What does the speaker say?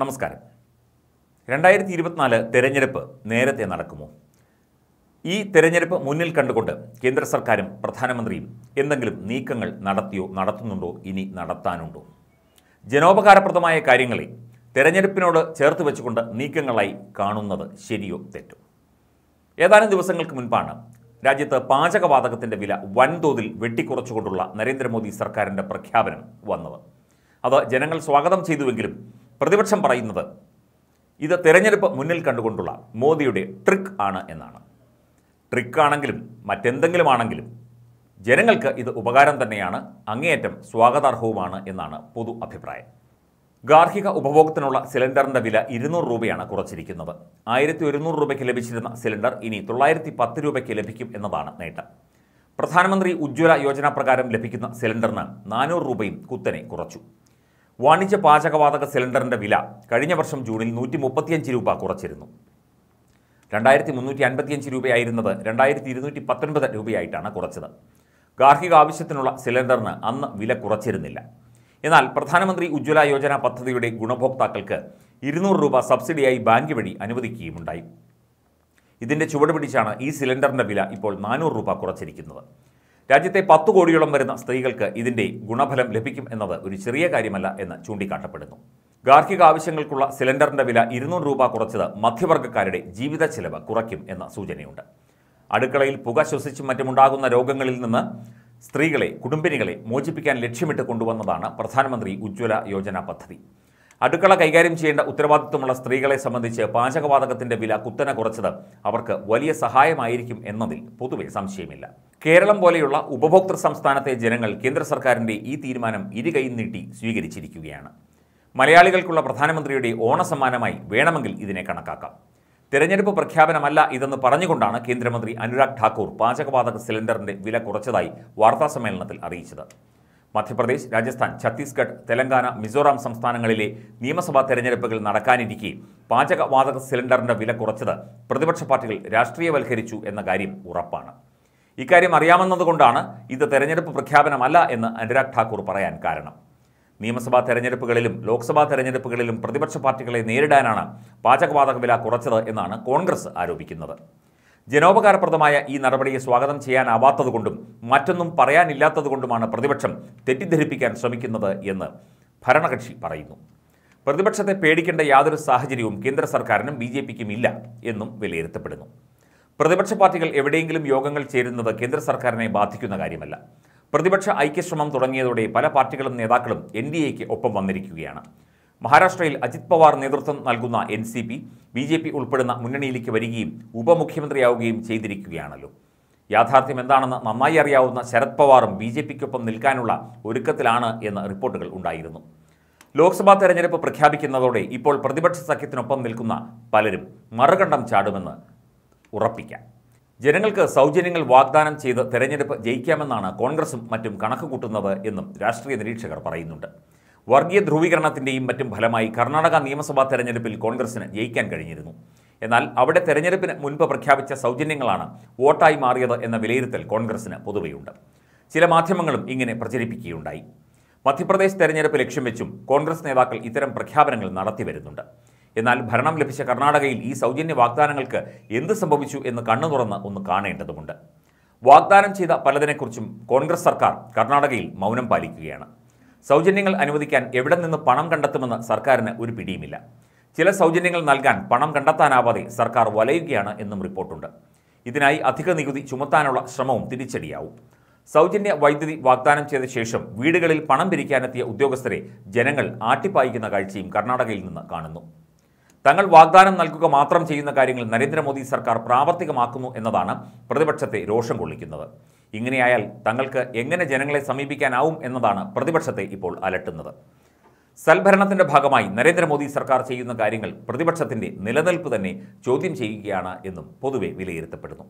നമസ്കാരം രണ്ടായിരത്തി ഇരുപത്തിനാല് തെരഞ്ഞെടുപ്പ് നേരത്തെ നടക്കുമോ ഈ തെരഞ്ഞെടുപ്പ് മുന്നിൽ കണ്ടുകൊണ്ട് കേന്ദ്ര സർക്കാരും പ്രധാനമന്ത്രിയും എന്തെങ്കിലും നീക്കങ്ങൾ നടത്തിയോ നടത്തുന്നുണ്ടോ ഇനി നടത്താനുണ്ടോ ജനോപകാരപ്രദമായ കാര്യങ്ങളെ തെരഞ്ഞെടുപ്പിനോട് ചേർത്ത് വെച്ചുകൊണ്ട് നീക്കങ്ങളായി കാണുന്നത് ശരിയോ തെറ്റോ ഏതാനും ദിവസങ്ങൾക്ക് മുൻപാണ് രാജ്യത്ത് പാചകവാതകത്തിൻ്റെ വില വൻതോതിൽ വെട്ടിക്കുറച്ചുകൊണ്ടുള്ള നരേന്ദ്രമോദി സർക്കാരിൻ്റെ പ്രഖ്യാപനം വന്നത് അത് ജനങ്ങൾ സ്വാഗതം ചെയ്തുവെങ്കിലും പ്രതിപക്ഷം പറയുന്നത് ഇത് തിരഞ്ഞെടുപ്പ് മുന്നിൽ കണ്ടുകൊണ്ടുള്ള മോദിയുടെ ട്രിക്ക് ആണ് എന്നാണ് ട്രിക്കാണെങ്കിലും മറ്റെന്തെങ്കിലും ആണെങ്കിലും ജനങ്ങൾക്ക് ഇത് ഉപകാരം തന്നെയാണ് അങ്ങേയറ്റം സ്വാഗതാർഹവുമാണ് എന്നാണ് പൊതു അഭിപ്രായം ഗാർഹിക ഉപഭോഗത്തിനുള്ള സിലിണ്ടറിൻ്റെ വില ഇരുന്നൂറ് രൂപയാണ് കുറച്ചിരിക്കുന്നത് ആയിരത്തി ഒരുന്നൂറ് രൂപയ്ക്ക് ലഭിച്ചിരുന്ന സിലിണ്ടർ ഇനി തൊള്ളായിരത്തി പത്ത് രൂപയ്ക്ക് ലഭിക്കും എന്നതാണ് നേട്ടം പ്രധാനമന്ത്രി ഉജ്ജ്വല യോജന പ്രകാരം ലഭിക്കുന്ന സിലിണ്ടറിന് നാനൂറ് രൂപയും കുത്തനെ കുറച്ചു വാണിജ്യ പാചകവാതക സിലിണ്ടറിൻ്റെ വില കഴിഞ്ഞ വർഷം ജൂണിൽ നൂറ്റി മുപ്പത്തിയഞ്ച് രൂപ കുറച്ചിരുന്നു രണ്ടായിരത്തി മുന്നൂറ്റി അൻപത്തിയഞ്ച് രൂപയായിരുന്നത് രണ്ടായിരത്തി ഇരുന്നൂറ്റി പത്തൊൻപത് രൂപയായിട്ടാണ് കുറച്ചത് ഗാർഹിക ആവശ്യത്തിനുള്ള സിലിണ്ടറിന് അന്ന് വില കുറച്ചിരുന്നില്ല എന്നാൽ പ്രധാനമന്ത്രി ഉജ്ജ്വല യോജന പദ്ധതിയുടെ ഗുണഭോക്താക്കൾക്ക് ഇരുന്നൂറ് രൂപ സബ്സിഡിയായി ബാങ്ക് വഴി അനുവദിക്കുകയുമുണ്ടായി ഇതിൻ്റെ ചുവട് പിടിച്ചാണ് ഈ സിലിണ്ടറിൻ്റെ വില ഇപ്പോൾ നാനൂറ് രൂപ കുറച്ചിരിക്കുന്നത് രാജ്യത്തെ പത്ത് കോടിയോളം വരുന്ന സ്ത്രീകൾക്ക് ഇതിൻ്റെ ഗുണഫലം ലഭിക്കും എന്നത് ഒരു ചെറിയ കാര്യമല്ല എന്ന് ചൂണ്ടിക്കാട്ടപ്പെടുന്നു ഗാർഹിക ആവശ്യങ്ങൾക്കുള്ള സിലിണ്ടറിന്റെ വില ഇരുന്നൂറ് രൂപ കുറച്ചത് മധ്യവർഗ്ഗക്കാരുടെ ജീവിത ചെലവ് കുറയ്ക്കും എന്ന സൂചനയുണ്ട് അടുക്കളയിൽ പുക ശ്വസിച്ചും മറ്റുമുണ്ടാകുന്ന രോഗങ്ങളിൽ നിന്ന് സ്ത്രീകളെ കുടുംബിനികളെ മോചിപ്പിക്കാൻ ലക്ഷ്യമിട്ട് കൊണ്ടുവന്നതാണ് പ്രധാനമന്ത്രി ഉജ്ജ്വല യോജന പദ്ധതി അടുക്കള കൈകാര്യം ചെയ്യേണ്ട ഉത്തരവാദിത്വമുള്ള സ്ത്രീകളെ സംബന്ധിച്ച് പാചകവാതകത്തിന്റെ വില കുത്തനെ കുറച്ചത് അവർക്ക് വലിയ സഹായമായിരിക്കും എന്നതിൽ പൊതുവെ സംശയമില്ല കേരളം പോലെയുള്ള ഉപഭോക്തൃ സംസ്ഥാനത്തെ ജനങ്ങൾ കേന്ദ്ര സർക്കാരിൻ്റെ ഈ തീരുമാനം ഇരുകൈ നീട്ടി സ്വീകരിച്ചിരിക്കുകയാണ് മലയാളികൾക്കുള്ള പ്രധാനമന്ത്രിയുടെ ഓണസമ്മാനമായി വേണമെങ്കിൽ ഇതിനെ കണക്കാക്കാം തെരഞ്ഞെടുപ്പ് പ്രഖ്യാപനമല്ല ഇതെന്ന് പറഞ്ഞുകൊണ്ടാണ് കേന്ദ്രമന്ത്രി അനുരാഗ് ഠാക്കൂർ പാചകവാതക സിലിണ്ടറിന്റെ വില കുറച്ചതായി വാർത്താസമ്മേളനത്തിൽ അറിയിച്ചത് മധ്യപ്രദേശ് രാജസ്ഥാൻ ഛത്തീസ്ഗഡ് തെലങ്കാന മിസോറാം സംസ്ഥാനങ്ങളിലെ നിയമസഭാ തെരഞ്ഞെടുപ്പുകൾ നടക്കാനിരിക്കെ പാചകവാതക സിലിണ്ടറിന്റെ വില കുറച്ചത് പ്രതിപക്ഷ പാർട്ടികൾ രാഷ്ട്രീയവൽക്കരിച്ചു എന്ന കാര്യം ഉറപ്പാണ് ഇക്കാര്യം അറിയാമെന്നതുകൊണ്ടാണ് ഇത് തെരഞ്ഞെടുപ്പ് പ്രഖ്യാപനമല്ല എന്ന് അനുരാഗ് ഠാക്കൂർ പറയാൻ കാരണം നിയമസഭാ തെരഞ്ഞെടുപ്പുകളിലും ലോക്സഭാ തെരഞ്ഞെടുപ്പുകളിലും പ്രതിപക്ഷ പാർട്ടികളെ നേരിടാനാണ് പാചകവാതക വില കുറച്ചത് എന്നാണ് കോൺഗ്രസ് ആരോപിക്കുന്നത് ജനോപകാരപ്രദമായ ഈ നടപടിയെ സ്വാഗതം ചെയ്യാനാവാത്തതുകൊണ്ടും മറ്റൊന്നും പറയാനില്ലാത്തതുകൊണ്ടുമാണ് പ്രതിപക്ഷം തെറ്റിദ്ധരിപ്പിക്കാൻ ശ്രമിക്കുന്നത് എന്ന് ഭരണകക്ഷി പറയുന്നു പ്രതിപക്ഷത്തെ പേടിക്കേണ്ട യാതൊരു സാഹചര്യവും കേന്ദ്ര സർക്കാരിനും ബി ഇല്ല എന്നും വിലയിരുത്തപ്പെടുന്നു പ്രതിപക്ഷ പാർട്ടികൾ എവിടെയെങ്കിലും യോഗങ്ങൾ ചേരുന്നത് കേന്ദ്ര സർക്കാരിനെ ബാധിക്കുന്ന കാര്യമല്ല പ്രതിപക്ഷ ഐക്യശ്രമം തുടങ്ങിയതോടെ പല പാർട്ടികളും നേതാക്കളും എൻ ഡി എക്ക് ഒപ്പം വന്നിരിക്കുകയാണ് മഹാരാഷ്ട്രയിൽ അജിത് പവാർ നേതൃത്വം നൽകുന്ന N C P B J P ഉൾപ്പെടുന്ന മുന്നണിയിലേക്ക് വരികയും ഉപമുഖ്യമന്ത്രിയാവുകയും ചെയ്തിരിക്കുകയാണല്ലോ യാഥാർത്ഥ്യം എന്താണെന്ന് നന്നായി അറിയാവുന്ന ശരത് പവാറും ബി ജെ പിക്കൊപ്പം നിൽക്കാനുള്ള ഒരുക്കത്തിലാണ് എന്ന് റിപ്പോർട്ടുകൾ ഉണ്ടായിരുന്നു ലോക്സഭാ തെരഞ്ഞെടുപ്പ് പ്രഖ്യാപിക്കുന്നതോടെ ഇപ്പോൾ പ്രതിപക്ഷ സഖ്യത്തിനൊപ്പം നിൽക്കുന്ന പലരും മറുകണ്ഠം ചാടുമെന്ന് ഉറപ്പിക്കാം ജനങ്ങൾക്ക് സൗജന്യങ്ങൾ വാഗ്ദാനം ചെയ്ത് തെരഞ്ഞെടുപ്പ് ജയിക്കാമെന്നാണ് കോൺഗ്രസും മറ്റും കണക്ക് കൂട്ടുന്നത് എന്നും രാഷ്ട്രീയ നിരീക്ഷകർ പറയുന്നുണ്ട് വർഗീയ ധ്രുവീകരണത്തിൻ്റെയും മറ്റും ഫലമായി കർണാടക നിയമസഭാ തെരഞ്ഞെടുപ്പിൽ കോൺഗ്രസിന് ജയിക്കാൻ കഴിഞ്ഞിരുന്നു എന്നാൽ അവിടെ തെരഞ്ഞെടുപ്പിന് മുൻപ് പ്രഖ്യാപിച്ച സൗജന്യങ്ങളാണ് വോട്ടായി മാറിയത് എന്ന വിലയിരുത്തൽ കോൺഗ്രസിന് പൊതുവെയുണ്ട് ചില മാധ്യമങ്ങളും ഇങ്ങനെ പ്രചരിപ്പിക്കുകയുണ്ടായി മധ്യപ്രദേശ് തെരഞ്ഞെടുപ്പ് ലക്ഷ്യം വെച്ചും കോൺഗ്രസ് നേതാക്കൾ ഇത്തരം പ്രഖ്യാപനങ്ങൾ നടത്തി വരുന്നുണ്ട് എന്നാൽ ഭരണം ലഭിച്ച കർണാടകയിൽ ഈ സൗജന്യ വാഗ്ദാനങ്ങൾക്ക് എന്ത് സംഭവിച്ചു എന്ന് കണ്ണു തുറന്ന് ഒന്ന് കാണേണ്ടതുണ്ട് വാഗ്ദാനം ചെയ്ത പലതിനെക്കുറിച്ചും കോൺഗ്രസ് സർക്കാർ കർണാടകയിൽ മൗനം പാലിക്കുകയാണ് സൗജന്യങ്ങൾ അനുവദിക്കാൻ എവിടെ നിന്ന് പണം കണ്ടെത്തുമെന്ന് സർക്കാരിന് ഒരു പിടിയുമില്ല ചില സൗജന്യങ്ങൾ നൽകാൻ പണം കണ്ടെത്താനാവാതെ സർക്കാർ വലയുകയാണ് എന്നും റിപ്പോർട്ടുണ്ട് ഇതിനായി അധിക നികുതി ചുമത്താനുള്ള ശ്രമവും തിരിച്ചടിയാവും സൗജന്യ വൈദ്യുതി വാഗ്ദാനം ചെയ്ത ശേഷം വീടുകളിൽ പണം പിരിക്കാനെത്തിയ ഉദ്യോഗസ്ഥരെ ജനങ്ങൾ ആട്ടിപ്പായിക്കുന്ന കാഴ്ചയും കർണാടകയിൽ നിന്ന് കാണുന്നു തങ്ങൾ വാഗ്ദാനം നൽകുക മാത്രം ചെയ്യുന്ന കാര്യങ്ങൾ നരേന്ദ്രമോദി സർക്കാർ പ്രാവർത്തികമാക്കുന്നു എന്നതാണ് പ്രതിപക്ഷത്തെ രോഷം കൊള്ളിക്കുന്നത് ഇങ്ങനെയായാൽ തങ്ങൾക്ക് എങ്ങനെ ജനങ്ങളെ സമീപിക്കാനാവും എന്നതാണ് പ്രതിപക്ഷത്തെ ഇപ്പോൾ അലട്ടുന്നത് സൽഭരണത്തിന്റെ ഭാഗമായി നരേന്ദ്രമോദി സർക്കാർ ചെയ്യുന്ന കാര്യങ്ങൾ പ്രതിപക്ഷത്തിന്റെ നിലനിൽപ്പ് തന്നെ ചോദ്യം ചെയ്യുകയാണ് എന്നും പൊതുവെ വിലയിരുത്തപ്പെടുന്നു